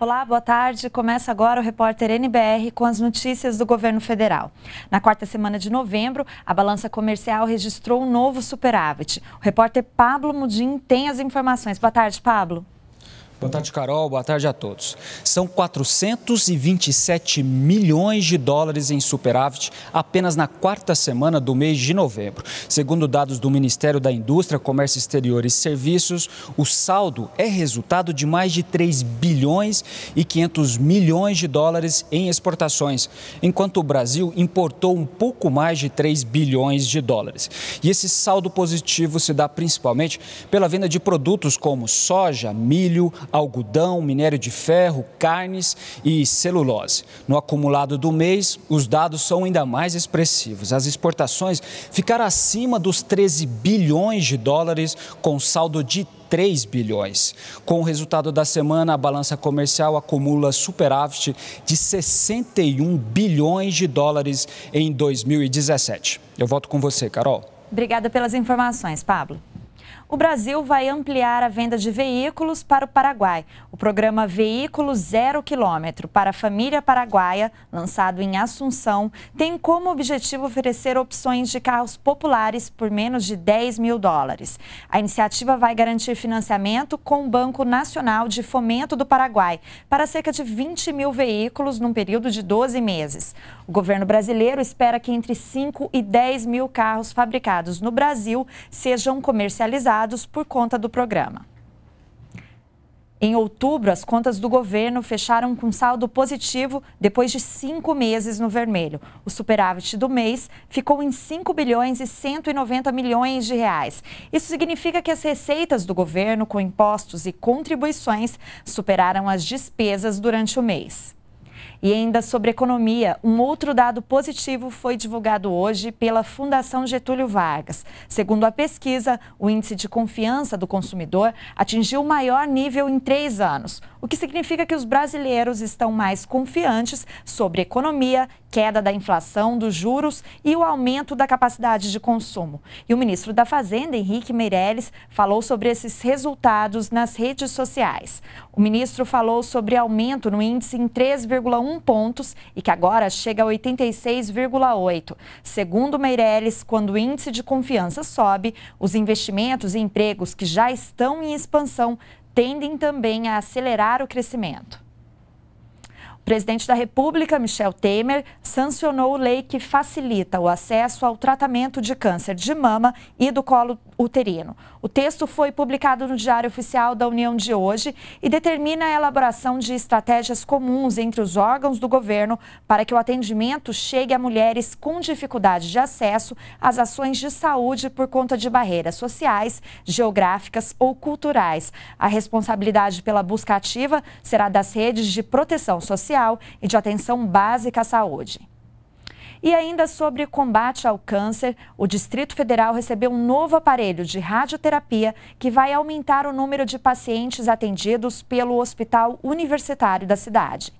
Olá, boa tarde. Começa agora o repórter NBR com as notícias do governo federal. Na quarta semana de novembro, a balança comercial registrou um novo superávit. O repórter Pablo Mudim tem as informações. Boa tarde, Pablo. Boa tarde, Carol. Boa tarde a todos. São 427 milhões de dólares em superávit apenas na quarta semana do mês de novembro. Segundo dados do Ministério da Indústria, Comércio Exterior e Serviços, o saldo é resultado de mais de 3 bilhões e 500 milhões de dólares em exportações, enquanto o Brasil importou um pouco mais de 3 bilhões de dólares. E esse saldo positivo se dá principalmente pela venda de produtos como soja, milho, algodão, minério de ferro, carnes e celulose. No acumulado do mês, os dados são ainda mais expressivos. As exportações ficaram acima dos 13 bilhões de dólares, com saldo de 3 bilhões. Com o resultado da semana, a balança comercial acumula superávit de 61 bilhões de dólares em 2017. Eu volto com você, Carol. Obrigada pelas informações, Pablo o Brasil vai ampliar a venda de veículos para o Paraguai. O programa Veículo Zero Quilômetro para a Família Paraguaia, lançado em Assunção, tem como objetivo oferecer opções de carros populares por menos de 10 mil dólares. A iniciativa vai garantir financiamento com o Banco Nacional de Fomento do Paraguai para cerca de 20 mil veículos num período de 12 meses. O governo brasileiro espera que entre 5 e 10 mil carros fabricados no Brasil sejam comercializados por conta do programa. Em outubro, as contas do governo fecharam com saldo positivo depois de cinco meses no vermelho. O superávit do mês ficou em 5 bilhões e 190 milhões de reais. Isso significa que as receitas do governo, com impostos e contribuições, superaram as despesas durante o mês. E ainda sobre economia, um outro dado positivo foi divulgado hoje pela Fundação Getúlio Vargas. Segundo a pesquisa, o índice de confiança do consumidor atingiu o maior nível em três anos, o que significa que os brasileiros estão mais confiantes sobre economia, queda da inflação, dos juros e o aumento da capacidade de consumo. E o ministro da Fazenda, Henrique Meirelles, falou sobre esses resultados nas redes sociais. O ministro falou sobre aumento no índice em 3,1 81 pontos e que agora chega a 86,8. Segundo Meirelles, quando o índice de confiança sobe, os investimentos e empregos que já estão em expansão tendem também a acelerar o crescimento. O presidente da República, Michel Temer, sancionou lei que facilita o acesso ao tratamento de câncer de mama e do colo uterino. O texto foi publicado no Diário Oficial da União de hoje e determina a elaboração de estratégias comuns entre os órgãos do governo para que o atendimento chegue a mulheres com dificuldade de acesso às ações de saúde por conta de barreiras sociais, geográficas ou culturais. A responsabilidade pela busca ativa será das redes de proteção social social e de atenção básica à saúde. E ainda sobre combate ao câncer, o Distrito Federal recebeu um novo aparelho de radioterapia que vai aumentar o número de pacientes atendidos pelo Hospital Universitário da cidade.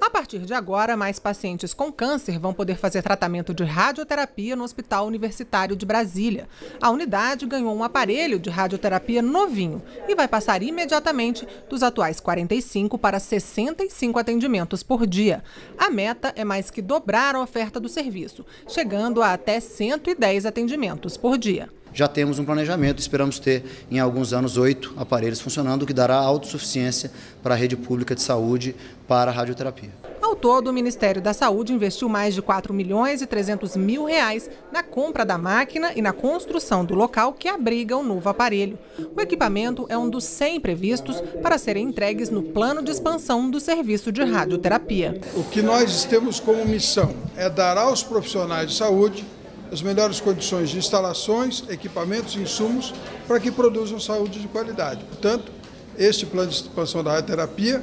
A partir de agora, mais pacientes com câncer vão poder fazer tratamento de radioterapia no Hospital Universitário de Brasília. A unidade ganhou um aparelho de radioterapia novinho e vai passar imediatamente dos atuais 45 para 65 atendimentos por dia. A meta é mais que dobrar a oferta do serviço, chegando a até 110 atendimentos por dia já temos um planejamento, esperamos ter em alguns anos oito aparelhos funcionando, o que dará autossuficiência para a rede pública de saúde para a radioterapia. Ao todo, o Ministério da Saúde investiu mais de 4 milhões e 300 mil reais na compra da máquina e na construção do local que abriga o novo aparelho. O equipamento é um dos 100 previstos para serem entregues no plano de expansão do serviço de radioterapia. O que nós temos como missão é dar aos profissionais de saúde as melhores condições de instalações, equipamentos e insumos para que produzam saúde de qualidade. Portanto, este plano de expansão da radioterapia,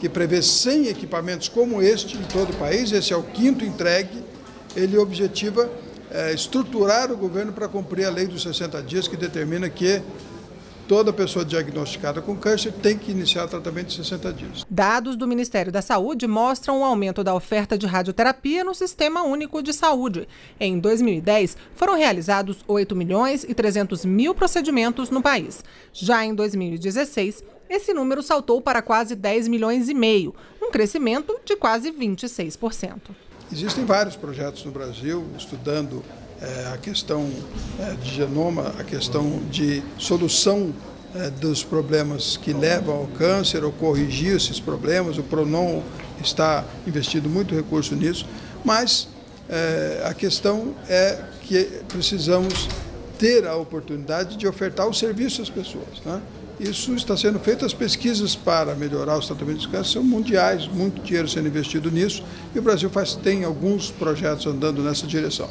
que prevê 100 equipamentos como este em todo o país, esse é o quinto entregue, ele objetiva é, estruturar o governo para cumprir a lei dos 60 dias que determina que toda pessoa diagnosticada com câncer tem que iniciar tratamento de 60 dias. Dados do Ministério da Saúde mostram o um aumento da oferta de radioterapia no Sistema Único de Saúde. Em 2010, foram realizados 8 milhões e 300 mil procedimentos no país. Já em 2016, esse número saltou para quase 10 milhões e meio, um crescimento de quase 26%. Existem vários projetos no Brasil estudando é, a questão é, de genoma, a questão de solução é, dos problemas que levam ao câncer, ou corrigir esses problemas. O Pronon está investindo muito recurso nisso, mas é, a questão é que precisamos ter a oportunidade de ofertar o serviço às pessoas. Né? Isso está sendo feito, as pesquisas para melhorar os tratamentos de câncer são mundiais, muito dinheiro sendo investido nisso e o Brasil faz, tem alguns projetos andando nessa direção.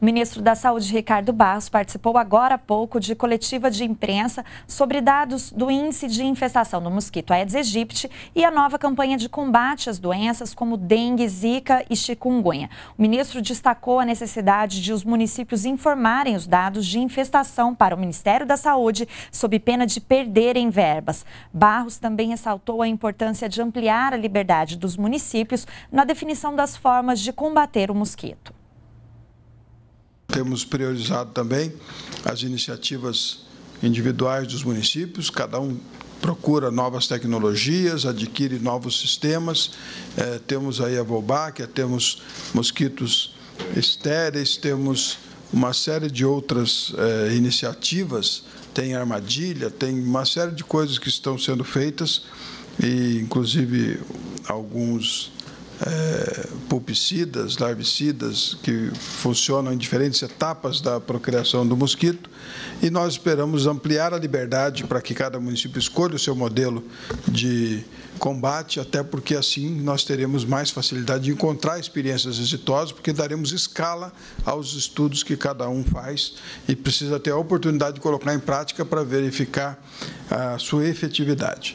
O ministro da Saúde, Ricardo Barros, participou agora há pouco de coletiva de imprensa sobre dados do índice de infestação do mosquito Aedes aegypti e a nova campanha de combate às doenças como dengue, zika e chikungunya. O ministro destacou a necessidade de os municípios informarem os dados de infestação para o Ministério da Saúde sob pena de perderem verbas. Barros também ressaltou a importância de ampliar a liberdade dos municípios na definição das formas de combater o mosquito temos priorizado também as iniciativas individuais dos municípios, cada um procura novas tecnologias, adquire novos sistemas. É, temos aí a Volbáquia, é, temos mosquitos estéreis, temos uma série de outras é, iniciativas, tem armadilha, tem uma série de coisas que estão sendo feitas e, inclusive, alguns é, pulpicidas, larvicidas, que funcionam em diferentes etapas da procriação do mosquito, e nós esperamos ampliar a liberdade para que cada município escolha o seu modelo de combate, até porque assim nós teremos mais facilidade de encontrar experiências exitosas, porque daremos escala aos estudos que cada um faz e precisa ter a oportunidade de colocar em prática para verificar a sua efetividade.